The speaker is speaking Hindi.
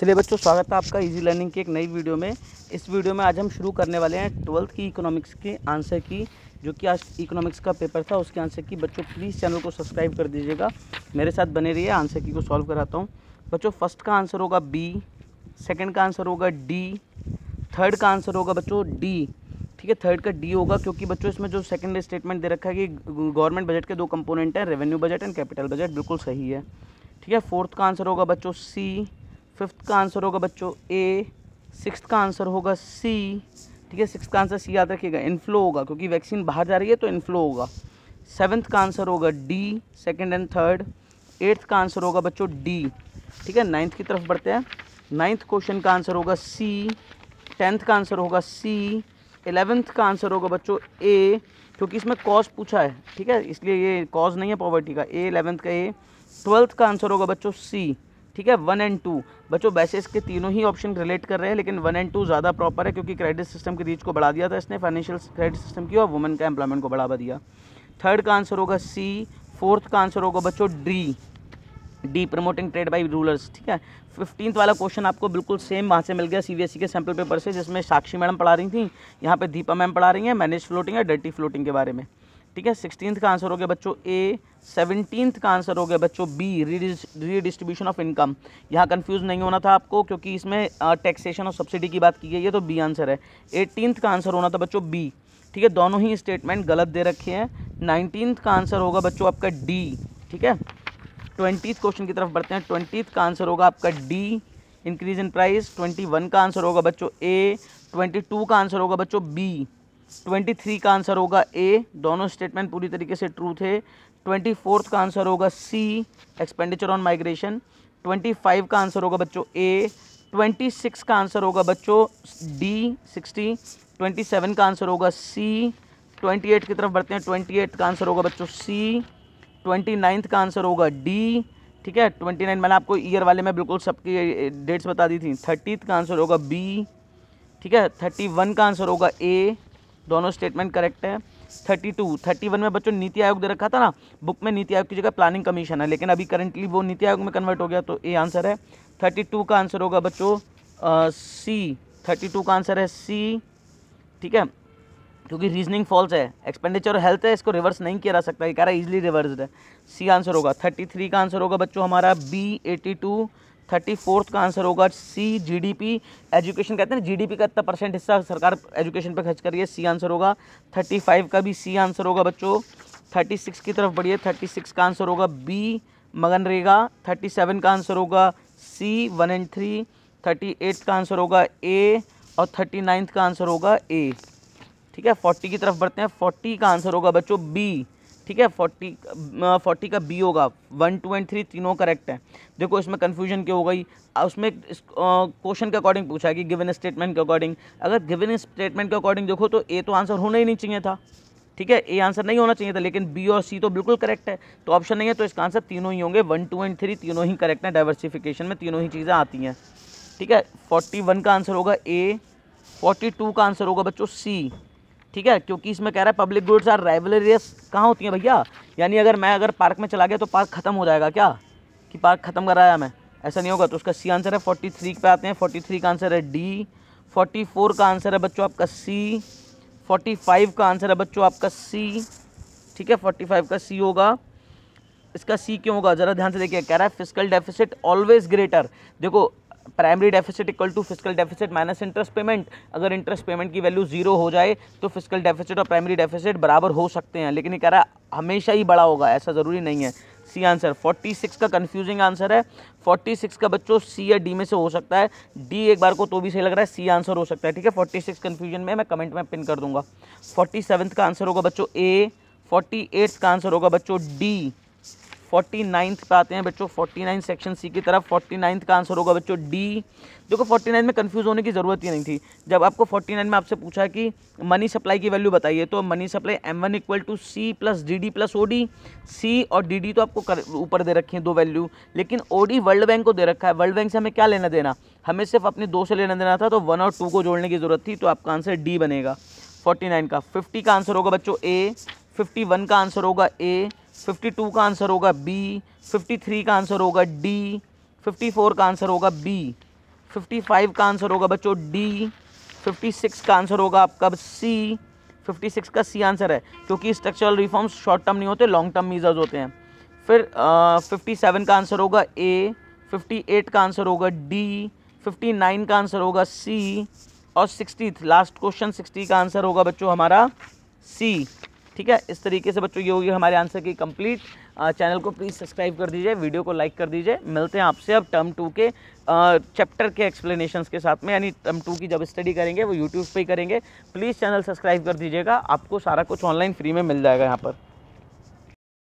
चलिए बच्चों स्वागत है आपका इजी लर्निंग की एक नई वीडियो में इस वीडियो में आज हम शुरू करने वाले हैं ट्वेल्थ की इकोनॉमिक्स के आंसर की जो कि आज इकोनॉमिक्स का पेपर था उसके आंसर की बच्चों प्लीज़ चैनल को सब्सक्राइब कर दीजिएगा मेरे साथ बने रहिए आंसर की को सॉल्व कराता हूँ बच्चों फर्स्ट का आंसर होगा बी सेकेंड का आंसर होगा डी थर्ड का आंसर होगा बच्चों डी ठीक है थर्ड का डी होगा क्योंकि बच्चों इसमें जो सेकंड स्टेटमेंट दे रखा है कि गवर्नमेंट बजट के दो कंपोनेंट हैं revenue budget and capital budget बिल्कुल सही है ठीक है फोर्थ का आंसर होगा बच्चों सी फिफ्थ का आंसर होगा बच्चों ए सिक्स का आंसर होगा सी ठीक है सिक्स का आंसर सी याद रखिएगा इनफ्लो होगा क्योंकि वैक्सीन बाहर जा रही है तो इनफ्लो होगा सेवन्थ का आंसर होगा D second and third eighth का आंसर होगा बच्चों डी ठीक है नाइन्थ की तरफ बढ़ते हैं नाइन्थ क्वेश्चन का आंसर होगा सी टेंथ का आंसर होगा सी एलेवेंथ का आंसर होगा बच्चों ए क्योंकि इसमें कॉज पूछा है ठीक है इसलिए ये कॉज नहीं है पॉवर्टी का ए एलेवेंथ का ए ट्वेल्थ का आंसर होगा बच्चों सी ठीक है वन एंड टू बच्चों वैसे इसके तीनों ही ऑप्शन रिलेट कर रहे हैं लेकिन वन एंड टू ज़्यादा प्रॉपर है क्योंकि क्रेडिट सिस्टम की रीच को बढ़ा दिया था इसने फाइनेंशियल क्रेडिट सिस्टम की और वुमेन का एम्प्लॉयमेंट को बढ़ावा दिया थर्ड का आंसर होगा सी फोर्थ का आंसर होगा बच्चों D D promoting trade by rulers ठीक है फिफ्टींथ वाला क्वेश्चन आपको बिल्कुल सेम वहाँ से मिल गया सी e के सैम्पल पेपर से जिसमें साक्षी मैडम पढ़ा रही थी यहाँ पे दीपा मैम पढ़ा रही हैं मैनेज फ्लोटिंग या डर्टी फ्लोटिंग के बारे में ठीक है सिक्सटीन का आंसर हो गया बच्चों ए सेवनटीन का आंसर हो गया बच्चों बी रीडिस्ट्रीब्यूशन ऑफ इनकम यहाँ कंफ्यूज नहीं होना था आपको क्योंकि इसमें टैक्सेशन और सब्सिडी की बात की गई है तो बी आंसर है एटीनथ का आंसर होना था बच्चों बी ठीक है दोनों ही स्टेटमेंट गलत दे रखे हैं नाइनटीन का आंसर होगा बच्चों आपका डी ठीक है ट्वेंटी क्वेश्चन की तरफ बढ़ते हैं ट्वेंटी का आंसर होगा आपका D increase in price twenty one का आंसर होगा बच्चों ए ट्वेंटी टू का आंसर होगा बच्चों बी ट्वेंटी थ्री का आंसर होगा ए दोनों स्टेटमेंट पूरी तरीके से ट्रू थे ट्वेंटी फोर्थ का आंसर होगा C expenditure on migration twenty five का आंसर होगा बच्चों ए ट्वेंटी सिक्स का आंसर होगा बच्चों डी सिक्सटी ट्वेंटी सेवन का आंसर होगा सी ट्वेंटी एट की तरफ बढ़ते हैं ट्वेंटी एट का आंसर होगा बच्चों सी ट्वेंटी नाइन्थ का आंसर होगा डी ठीक है ट्वेंटी नाइन मैंने आपको ईयर वाले में बिल्कुल सबकी डेट्स बता दी थी थर्टीथ का आंसर होगा बी ठीक है थर्टी वन का आंसर होगा ए दोनों स्टेटमेंट करेक्ट है थर्टी टू थर्टी वन में बच्चों नीति आयोग दे रखा था ना बुक में नीति आयोग की जगह प्लानिंग कमीशन है लेकिन अभी करंटली वो नीति आयोग में कन्वर्ट हो गया तो ए आंसर है थर्टी टू का आंसर होगा बच्चों सी थर्टी टू का आंसर है सी ठीक है क्योंकि रीजनिंग फॉल्स है एक्सपेंडिचर और हेल्थ है इसको रिवर्स नहीं किया जा सकता ये कह रहा है इजिली रिवर्स है सी आंसर होगा थर्टी थ्री का आंसर होगा बच्चों हमारा B eighty two thirty fourth का आंसर होगा सी जीडीपी एजुकेशन कहते हैं ना जीडीपी का इतना परसेंट हिस्सा सरकार एजुकेशन पर खर्च कर रही है सी आंसर होगा थर्टी फाइव का भी सी आंसर होगा बच्चों थर्टी सिक्स की तरफ बढ़िए थर्टी सिक्स का आंसर होगा बी मगनरेगा थर्टी सेवन का आंसर होगा C one and three thirty eight का आंसर होगा ए और थर्टी नाइन्थ का आंसर होगा ए ठीक है फोर्टी की तरफ बढ़ते हैं फोर्टी का आंसर होगा बच्चों बी ठीक है फोर्टी फोर्टी का बी होगा वन टू एंड थ्री तीनों करेक्ट हैं देखो इसमें कन्फ्यूजन क्यों हो गई उसमें क्वेश्चन के अकॉर्डिंग पूछा कि गिवन स्टेटमेंट के अकॉर्डिंग अगर गिवन स्टेटमेंट के अकॉर्डिंग देखो तो ए तो आंसर होना ही नहीं चाहिए था ठीक है ए आंसर नहीं होना चाहिए था लेकिन बी और सी तो बिल्कुल करेक्ट है तो ऑप्शन नहीं है तो इसका आंसर तीनों ही होंगे वन टू एंड थ्री तीनों ही करेक्ट हैं डाइवर्सिफिकेशन में तीनों ही चीज़ें आती हैं ठीक है फोर्टी वन का आंसर होगा ए फोर्टी टू का आंसर होगा बच्चों सी ठीक है क्योंकि इसमें कह रहा है पब्लिक गुड्स आर रेस कहाँ होती हैं भैया यानी अगर मैं अगर पार्क में चला गया तो पार्क ख़त्म हो जाएगा क्या कि पार्क ख़त्म कराया मैं ऐसा नहीं होगा तो उसका सी आंसर है फोर्टी थ्री पे आते हैं फोर्टी थ्री का आंसर है डी फोर्टी फोर का आंसर है बच्चों आपका सी फोर्टी फाइव का आंसर है बच्चों आपका सी ठीक है फोर्टी फाइव का सी होगा इसका सी क्यों होगा ज़रा ध्यान से देखिए कह रहा है फिजिकल डेफिसिट ऑलवेज ग्रेटर देखो primary deficit equal to physical deficit minus interest payment अगर इंटरेस्ट पेमेंट की वैल्यू जीरो हो जाए तो फिजिकल डेफिसिट और प्राइमरी डेफिसिट बराबर हो सकते हैं लेकिन ये कह रहा हमेशा ही बड़ा होगा ऐसा ज़रूरी नहीं है सी आंसर 46 का कंफ्यूजिंग आंसर है 46 का बच्चों सी या डी में से हो सकता है डी एक बार को तो भी सही लग रहा है सी आंसर हो सकता है ठीक है 46 कन्फ्यूजन में मैं कमेंट में पिन कर दूंगा 47 का आंसर होगा बच्चों ए एट्थ का आंसर होगा बच्चों डी फोर्टी नाइन्थ पर आते हैं बच्चों फोर्टी नाइन सेक्शन सी की तरफ फोर्टी नाइन्थ का आंसर होगा बच्चों डी देखो फोर्टी नाइन में कन्फ्यूज़ होने की ज़रूरत ही नहीं थी जब आपको फोर्टी नाइन में आपसे पूछा कि मनी सप्लाई की वैल्यू बताइए तो money supply M one equal to C plus D D plus O D C और डी डी तो आपको ऊपर दे रखी है दो वैल्यू लेकिन ओ डी वर्ल्ड बैंक को दे रखा है वर्ल्ड बैंक से हमें क्या लेना देना हमें सिर्फ अपने दो से लेना देना था तो वन और टू को जोड़ने की ज़रूरत थी तो आपका आंसर डी बनेगा फोर्टी नाइन का फिफ्टी का आंसर होगा बच्चों ए फिफ्टी वन का आंसर होगा ए 52 का आंसर होगा बी 53 का आंसर होगा डी 54 का आंसर होगा बी 55 का आंसर होगा बच्चों डी 56 का आंसर होगा आपका सी 56 का सी आंसर है क्योंकि स्ट्रक्चरल रिफॉर्म्स शॉर्ट टर्म नहीं होते लॉन्ग टर्म मीजर्स होते हैं फिर फिफ्टी सेवन का आंसर होगा ए फिफ्टी एट का आंसर होगा डी फिफ्टी नाइन का आंसर होगा सी और सिक्सटी लास्ट क्वेश्चन सिक्सटी का आंसर होगा बच्चों हमारा सी ठीक है इस तरीके से बच्चों ये होगी हमारे आंसर की कंप्लीट चैनल को प्लीज़ सब्सक्राइब कर दीजिए वीडियो को लाइक कर दीजिए मिलते हैं आपसे अब टर्म टू के चैप्टर के एक्सप्लेनेशन के साथ में यानी टर्म टू की जब स्टडी करेंगे वो यूट्यूब पर ही करेंगे प्लीज़ चैनल सब्सक्राइब कर दीजिएगा आपको सारा कुछ ऑनलाइन फ्री में मिल जाएगा यहाँ पर